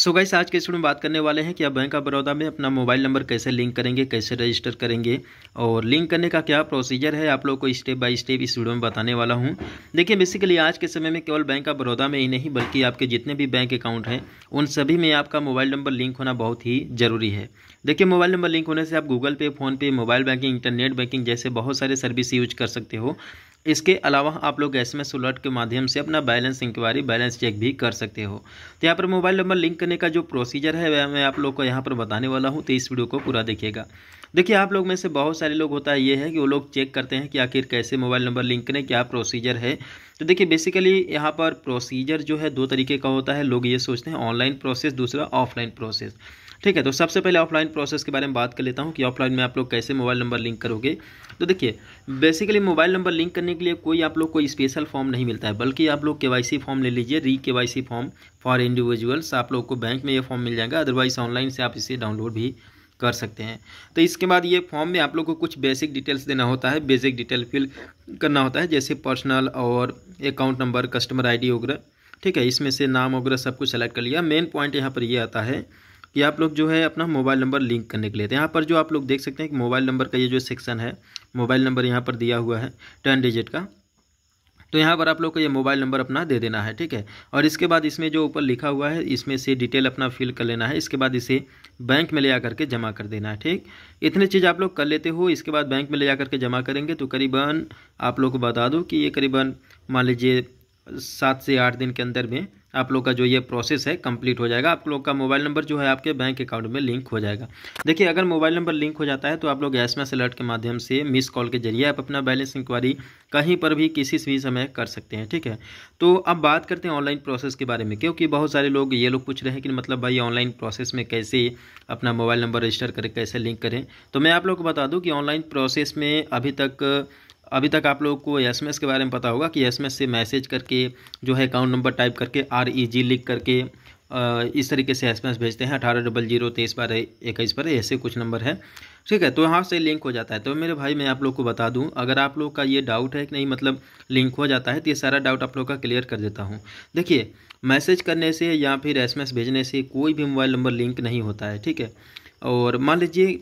सो so guys आज के studio में बात करने वाले हैं कि आप बैंक ऑफ बड़ौदा में अपना मोबाइल नंबर कैसे लिंक करेंगे कैसे रजिस्टर करेंगे और लिंक करने का क्या प्रोसीजर है आप लोग को स्टेप बाय स्टेप इस वीडियो में बताने वाला हूं देखिए बेसिकली आज के समय में केवल बैंक ऑफ बड़ौदा में ही नहीं बल्कि आपके जितने भी बैंक अकाउंट हैं उन सभी में आपका मोबाइल नंबर लिंक होना बहुत ही ज़रूरी है देखिए मोबाइल नंबर लिंक होने से आप Google pay PhonePe mobile banking internet banking जैसे बहुत सारे सर्विस यूज कर सकते हो इसके अलावा आप लोग एस एम के माध्यम से अपना बैलेंस इंक्वायरी बैलेंस चेक भी कर सकते हो तो यहाँ पर मोबाइल नंबर लिंक करने का जो प्रोसीजर है वह मैं आप लोग को यहाँ पर बताने वाला हूँ तो इस वीडियो को पूरा देखिएगा देखिए आप लोग में से बहुत सारे लोग होता है ये है कि वो लोग चेक करते हैं कि आखिर कैसे मोबाइल नंबर लिंक करें क्या प्रोसीजर है तो देखिए बेसिकली यहाँ पर प्रोसीजर जो है दो तरीके का होता है लोग ये सोचते हैं ऑनलाइन प्रोसेस दूसरा ऑफलाइन प्रोसेस ठीक है तो सबसे पहले ऑफलाइन प्रोसेस के बारे में बात कर लेता हूँ कि ऑफलाइन में आप लोग कैसे मोबाइल नंबर लिंक करोगे तो देखिए बेसिकली मोबाइल नंबर लिंक करने के लिए कोई आप लोग को स्पेशल फॉर्म नहीं मिलता है बल्कि आप लोग के फॉर्म ले लीजिए री के फॉर्म फॉर इंडिविजुअल्स आप लोग को बैंक में ये फॉर्म मिल जाएगा अदरवाइज ऑनलाइन से आप इसे डाउनलोड भी कर सकते हैं तो इसके बाद ये फॉर्म में आप लोग को कुछ बेसिक डिटेल्स देना होता है बेसिक डिटेल फिल करना होता है जैसे पर्सनल और अकाउंट नंबर कस्टमर आई वगैरह ठीक है इसमें से नाम वगैरह सब कुछ सेलेक्ट कर लिया मेन पॉइंट यहाँ पर ये आता है कि आप लोग जो है अपना मोबाइल नंबर लिंक करने के लिए यहाँ पर जो आप लोग देख सकते हैं कि मोबाइल नंबर का ये जो सेक्शन है मोबाइल नंबर यहाँ पर दिया हुआ है टेन डिजिट का तो यहाँ पर आप लोग को ये मोबाइल नंबर अपना दे देना है ठीक है और इसके बाद इसमें जो ऊपर लिखा हुआ है इसमें से डिटेल अपना फिल कर लेना है इसके बाद इसे बैंक में ले आकर करके जमा कर देना है ठीक इतने चीज़ आप लोग कर लेते हो इसके बाद बैंक में ले जा करके जमा करेंगे तो करीबन आप लोग को बता दूँ कि ये करीबन मान लीजिए सात से आठ दिन के अंदर में आप लोग का जो ये प्रोसेस है कंप्लीट हो जाएगा आप लोग का मोबाइल नंबर जो है आपके बैंक अकाउंट में लिंक हो जाएगा देखिए अगर मोबाइल नंबर लिंक हो जाता है तो आप लोग एस अलर्ट के माध्यम से मिस कॉल के जरिए आप अपना बैलेंस इंक्वायरी कहीं पर भी किसी भी समय कर सकते हैं ठीक है तो अब बात करते हैं ऑनलाइन प्रोसेस के बारे में क्योंकि बहुत सारे लोग ये लोग पूछ रहे हैं कि मतलब भाई ऑनलाइन प्रोसेस में कैसे अपना मोबाइल नंबर रजिस्टर करें कैसे लिंक करें तो मैं आप लोग को बता दूँ कि ऑनलाइन प्रोसेस में अभी तक अभी तक आप लोग को एस के बारे में पता होगा कि एस से मैसेज करके जो है अकाउंट नंबर टाइप करके आर ई जी लिख करके इस तरीके से एस भेजते हैं अठारह डबल जीरो तेईस बारह इक्कीस पर ऐसे कुछ नंबर है ठीक है तो यहाँ से लिंक हो जाता है तो मेरे भाई मैं आप लोग को बता दूँ अगर आप लोग का ये डाउट है कि नहीं मतलब लिंक हो जाता है तो ये सारा डाउट आप लोग का क्लियर कर देता हूँ देखिए मैसेज करने से या फिर एस भेजने से कोई भी मोबाइल नंबर लिंक नहीं होता है ठीक है और मान लीजिए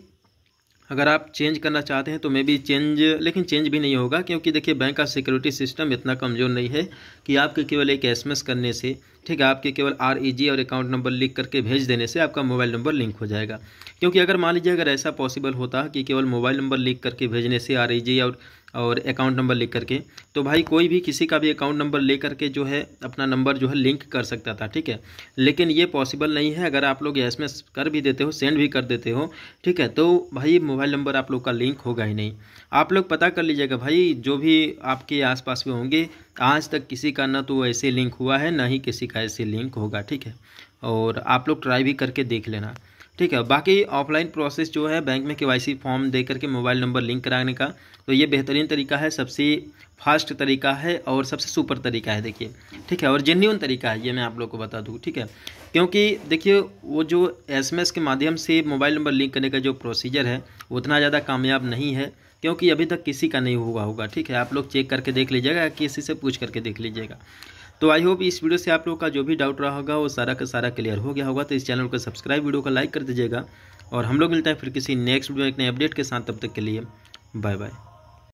अगर आप चेंज करना चाहते हैं तो मे बी चेंज लेकिन चेंज भी नहीं होगा क्योंकि देखिए बैंक का सिक्योरिटी सिस्टम इतना कमज़ोर नहीं है कि आपके केवल एक एस करने से ठीक है आपके केवल आर ई जी और अकाउंट नंबर लिख करके भेज देने से आपका मोबाइल नंबर लिंक हो जाएगा क्योंकि अगर मान लीजिए अगर ऐसा पॉसिबल होता कि केवल मोबाइल नंबर लिख करके भेजने से आर ई जी और और अकाउंट नंबर लिख करके तो भाई कोई भी किसी का भी अकाउंट नंबर ले करके जो है अपना नंबर जो है लिंक कर सकता था ठीक है लेकिन ये पॉसिबल नहीं है अगर आप लोग एस कर भी देते हो सेंड भी कर देते हो ठीक है तो भाई मोबाइल नंबर आप लोग का लिंक होगा ही नहीं आप लोग पता कर लीजिएगा भाई जो भी आपके पास में होंगे आज तक किसी का ना तो ऐसे लिंक हुआ है ना ही किसी है ऐसे लिंक होगा ठीक है और आप लोग ट्राई भी करके देख लेना ठीक है बाकी ऑफलाइन प्रोसेस जो है बैंक में केवाईसी फॉर्म दे करके मोबाइल नंबर लिंक कराने का तो ये बेहतरीन तरीका है सबसे फास्ट तरीका है और सबसे सुपर तरीका है देखिए ठीक है और जेन्यून तरीका है ये मैं आप लोग को बता दूँ ठीक है क्योंकि देखिए वो जो एसएमएस के माध्यम से मोबाइल नंबर लिंक करने का जो प्रोसीजर है उतना ज़्यादा कामयाब नहीं है क्योंकि अभी तक किसी का नहीं हुआ होगा ठीक है आप लोग चेक करके देख लीजिएगा किसी से पूछ करके देख लीजिएगा तो आई होप इस वीडियो से आप लोगों का जो भी डाउट रहा होगा वो सारा का सारा क्लियर हो गया होगा तो इस चैनल को सब्सक्राइब वीडियो को लाइक कर दीजिएगा और हम लोग मिलते हैं फिर किसी नेक्स्ट वीडियो एक नए अपडेट के साथ तब तक के लिए बाय बाय